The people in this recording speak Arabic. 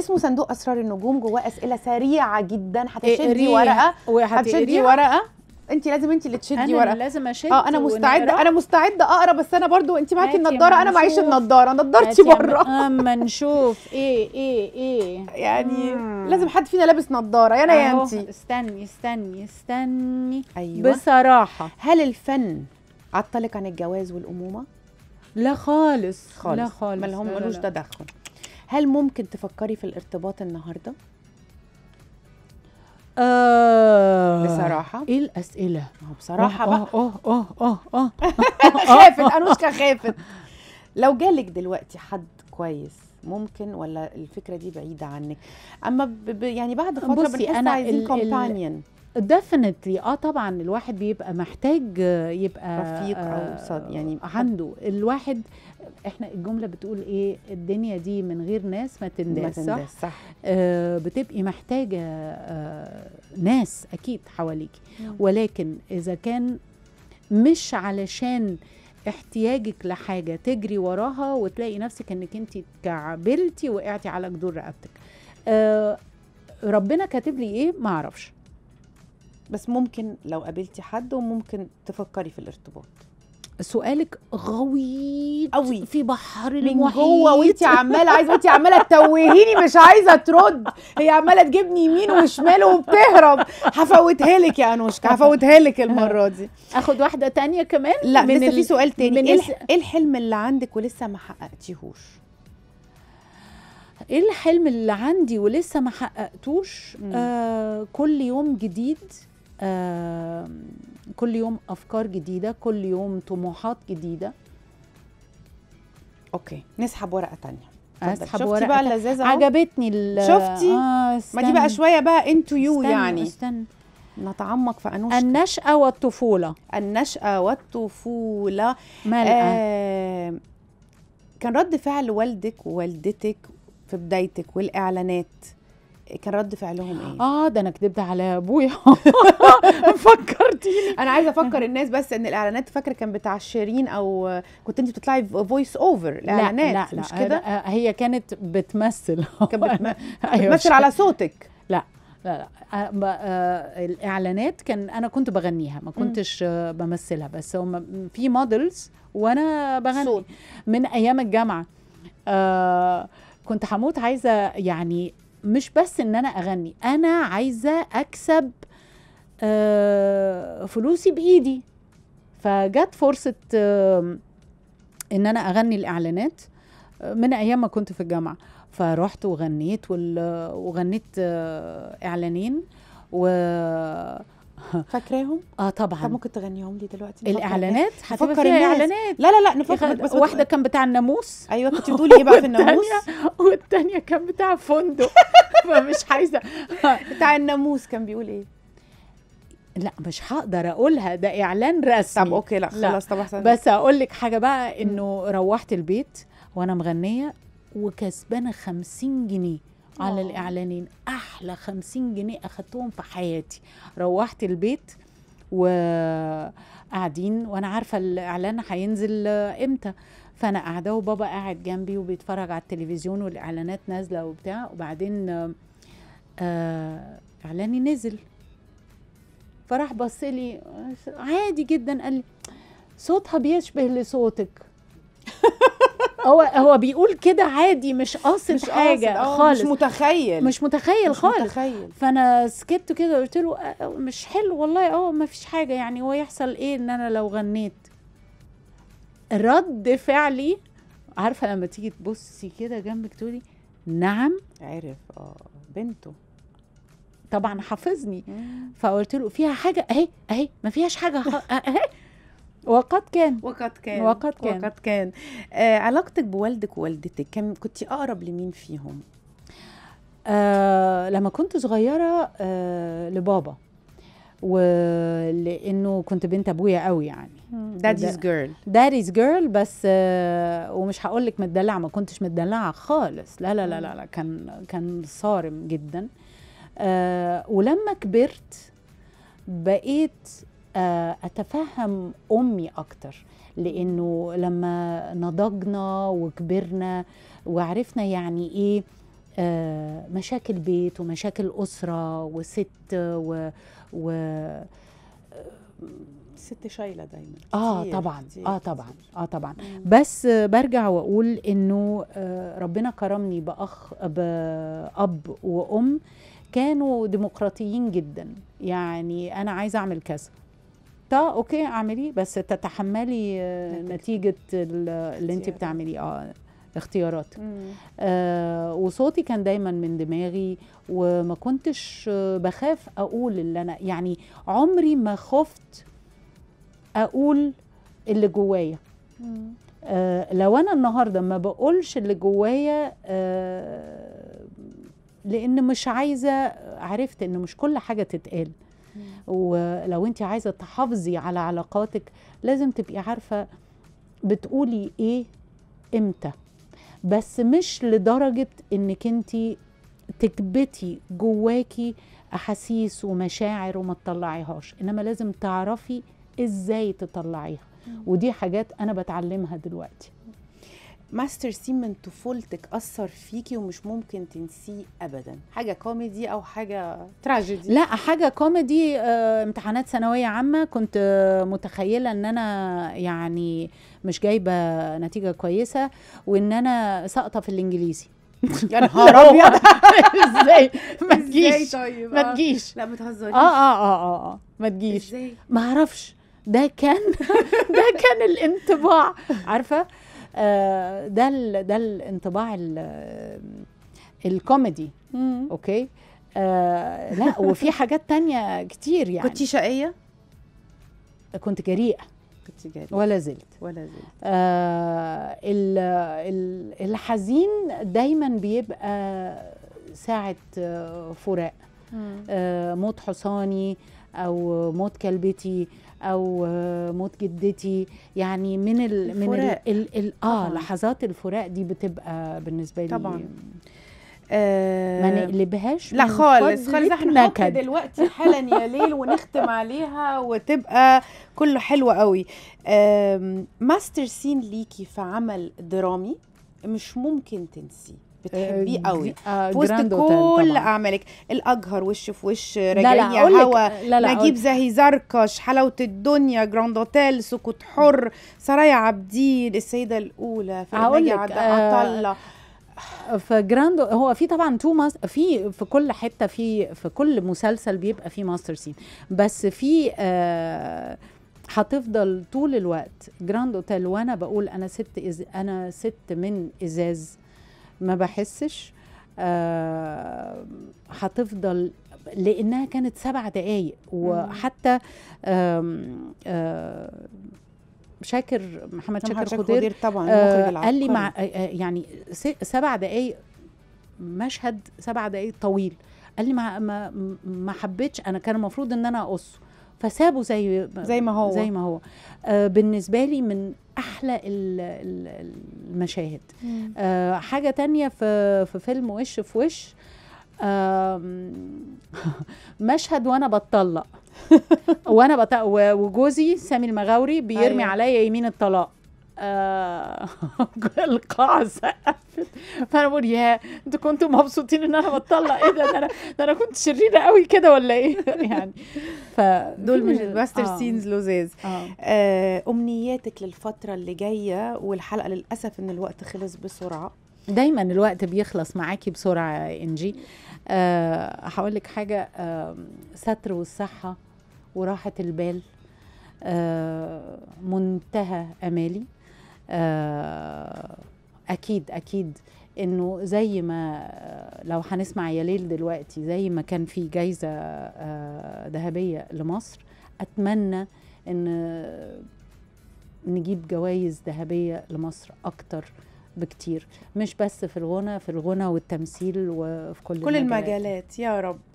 اسمه صندوق اسرار النجوم جواه اسئله سريعه جدا هتشدي ورقه هتشدي ورقه انت لازم انت اللي تشدي أنا ورقه انا لازم اشد اه انا مستعده انا مستعده اقرا بس انا برضو انت معاكي النضاره انا معيش النضاره نضارتي بره آه، اما نشوف ايه ايه ايه يعني مم. لازم حد فينا لابس نضاره يا انا يا انت استني استني استني أيوة. بصراحه هل الفن عطلك عن الجواز والامومه لا خالص خالص لا خالص ملهم ملوش تدخل هل ممكن تفكري في الارتباط النهارده آه بصراحة ايه الأسئلة؟ بصراحة آه، بقى اه اه اه اه, آه. خافت أنوشكا خافت لو جالك دلوقتي حد كويس ممكن ولا الفكرة دي بعيدة عنك؟ أما يعني بعد فترة بنحس أنا عايزين كومبانيون ديفنتلي اه طبعا الواحد بيبقى محتاج يبقى رفيق او آه، صد يعني آه، عنده الواحد احنا الجمله بتقول ايه الدنيا دي من غير ناس ما تنداس صح, صح. آه بتبقي محتاجه آه ناس اكيد حواليكي ولكن اذا كان مش علشان احتياجك لحاجه تجري وراها وتلاقي نفسك انك انت اتكعبلتي وقعتي على جدور رقبتك آه ربنا كاتب لي ايه ما اعرفش بس ممكن لو قابلتي حد وممكن تفكري في الارتباط سؤالك غويط قوي في بحر المحيط من جوه وانت عماله عايزه وانت عماله تتوهيني مش عايزه ترد هي عماله تجيبني يمين وشمال وبتهرب هفوتها لك يا انوشكا هفوتها لك المره دي اخد واحده تانية كمان لا من لسه ال... في سؤال تاني ايه الح... إيه الحلم اللي عندك ولسه ما حققتيهوش ايه الحلم اللي عندي ولسه ما حققتوش آه كل يوم جديد كل يوم افكار جديده كل يوم طموحات جديده اوكي نسحب ورقه تانية اسحب شفتي ورقة بقى اللذاذه عجبتني ال شفتي آه ما دي بقى شويه بقى انتو يو يعني استنى نتعمق في انوشكا النشأة والطفولة النشأة والطفولة ملأة آه كان رد فعل والدك ووالدتك في بدايتك والإعلانات كان رد فعلهم ايه؟ اه ده انا كدبت على ابويا فكرتيني انا عايزه افكر الناس بس ان الاعلانات فاكره كان بتاع شيرين او كنت انت بتطلعي فويس اوفر الاعلانات لا لا مش كده؟ آه، هي كانت بتمثل كانت أيوة. بتمثل أيوة على صوتك لا لا لا آه، آه، الاعلانات كان انا كنت بغنيها ما كنتش بمثلها بس هم في مودلز وانا بغني صوت. من ايام الجامعه آه كنت هموت عايزه يعني مش بس ان انا اغني انا عايزه اكسب آه، فلوسي بايدي فجت فرصه ان انا اغني الاعلانات آه، من ايام ما كنت في الجامعه فرحت وغنيت وغنيت آه، اعلانين و فاكراهم؟ اه طبعا طب ممكن تغنيهم لي دلوقتي الاعلانات إيه؟ هتبقى الاعلانات الناس. لا لا لا نفكر بس واحده كان بتاع الناموس ايوه كنت بتقولي ايه بقى في الناموس والثانيه كان بتاع فندق فمش عايزه بتاع الناموس كان بيقول ايه؟ لا مش هقدر اقولها ده اعلان رسمي طب اوكي لا خلاص طب احسن بس اقول لك حاجه بقى انه روحت البيت وانا مغنيه وكسبانه 50 جنيه على الاعلانين احلى 50 جنيه اخدتهم في حياتي روحت البيت وقاعدين وانا عارفه الاعلان هينزل امتى فانا قاعده وبابا قاعد جنبي وبيتفرج على التلفزيون والاعلانات نازله وبتاع وبعدين آه اعلاني نزل فراح بص لي عادي جدا قال لي صوتها بيشبه لصوتك هو هو بيقول كده عادي مش قاصد مش حاجه قاصد. آه، خالص مش متخيل مش متخيل مش خالص متخيل. فانا سكت كده قلت له آه، آه، مش حلو والله اه ما فيش حاجه يعني هو يحصل ايه ان انا لو غنيت رد فعلي عارفه لما تيجي تبصي كده جنبك تقولي نعم عرف اه بنته طبعا حافظني فقلت له فيها حاجه اهي اهي ما فيهاش حاجه اهي وقد كان وقد كان وقد كان وقد كان آه علاقتك بوالدك ووالدتك كان كنت اقرب لمين فيهم آه لما كنت صغيره آه لبابا ولانه كنت بنت ابويا قوي يعني داديز جيرل داديز جيرل بس آه ومش هقول لك متدلعه ما كنتش متدلعه خالص لا لا لا لا, لا كان كان صارم جدا آه ولما كبرت بقيت آه، اتفهم امي اكتر لانه لما نضجنا وكبرنا وعرفنا يعني ايه آه، مشاكل بيت ومشاكل اسره وست و, و... ست شايله دايما اه طبعا اه طبعا اه طبعا بس برجع واقول انه آه، ربنا كرمني باخ باب وام كانوا ديمقراطيين جدا يعني انا عايزه اعمل كذا اه اوكي اعمليه بس تتحملي آه، نتيجه اللي انت بتعمليه اه اختياراتك آه وصوتي كان دايما من دماغي وما كنتش آه، بخاف اقول اللي انا يعني عمري ما خفت اقول اللي جوايا آه لو انا النهارده ما بقولش اللي جوايا آه لان مش عايزه عرفت ان مش كل حاجه تتقال ولو انت عايزه تحافظي على علاقاتك لازم تبقي عارفه بتقولي ايه امتى بس مش لدرجه انك انت تكبتي جواكي احاسيس ومشاعر وما تطلعيهاش انما لازم تعرفي ازاي تطلعيها ودي حاجات انا بتعلمها دلوقتي ماستر سين من طفولتك اثر فيكي ومش ممكن تنسيه ابدا حاجه كوميدي او حاجه تراجيدي لا حاجه كوميدي آه، امتحانات ثانويه عامه كنت متخيله ان انا يعني مش جايبه نتيجه كويسه وان انا ساقطه في الانجليزي يا نهار ابيض ازاي ما تجيش طيب ما تجيش لا ما تهزريش آه،, اه اه اه اه ما تجيش ما اعرفش ده كان ده كان الانطباع عارفه آه، ده ال ده الانطباع الكوميدي اوكي آه لا وفي حاجات تانية كتير يعني كنت شقية؟ كنت جريئة كنت جريئة ولا زلت ولا زلت آه الحزين دايما بيبقى ساعة آه، فراق آه موت حصاني آه او موت كلبتي او موت جدتي يعني من ال من ال ال ال اه لحظات الفراق دي بتبقى بالنسبه لي طبعا ما آه، نقلبهاش لا خالص خالص احنا دلوقتي حالا يا ليل ونختم عليها وتبقى كله حلو قوي ماستر سين ليكي في عمل درامي مش ممكن تنسيه بتحبيه آه، قوي آه، في وسط كل اعمالك الاجهر وش في وش رجعيه هوا لا لا نجيب زاهي زركش حلاوه الدنيا جراند اوتيل سكوت حر سرايا عبدين السيده الاولى فرنجي آه، عطله في جراند هو في طبعا تو ماس في في كل حته في في كل مسلسل بيبقى في ماستر سين بس في آه هتفضل طول الوقت جراند اوتيل وانا بقول انا ست إز انا ست من ازاز ما بحسش آه هتفضل لانها كانت سبع دقايق وحتى آه، شاكر محمد شاكر خضير طبعا آه قال لي مع آه، آه، يعني سبع دقايق مشهد سبع دقايق طويل قال لي ما ما, ما حبيتش انا كان المفروض ان انا اقصه فسابه زي زي ما هو زي ما هو آه بالنسبه لي من احلى المشاهد آه حاجه تانية في في فيلم وش في وش مشهد وانا بتطلق وانا بتق... وجوزي سامي المغاوري بيرمي أيوة. عليا يمين الطلاق القاع آه، القاعة سقفت فأنا بقول يا انتوا كنتوا مبسوطين إن أنا بطلع إيه ده ده أنا ده أنا كنت شريرة قوي كده ولا إيه يعني فدول مش الباستر آه. سينز لوزيز آه. آه. أمنياتك للفترة اللي جاية والحلقة للأسف إن الوقت خلص بسرعة دايما الوقت بيخلص معاكي بسرعة إنجي هقول لك حاجة ستر والصحة وراحة البال منتهى امالي آه، اكيد اكيد انه زي ما آه، لو هنسمع يا ليل دلوقتي زي ما كان في جايزه آه، ذهبيه لمصر اتمنى ان نجيب جوائز ذهبيه لمصر اكتر بكتير مش بس في الغنى في الغنى والتمثيل وفي كل كل المجالات. المجالات يا رب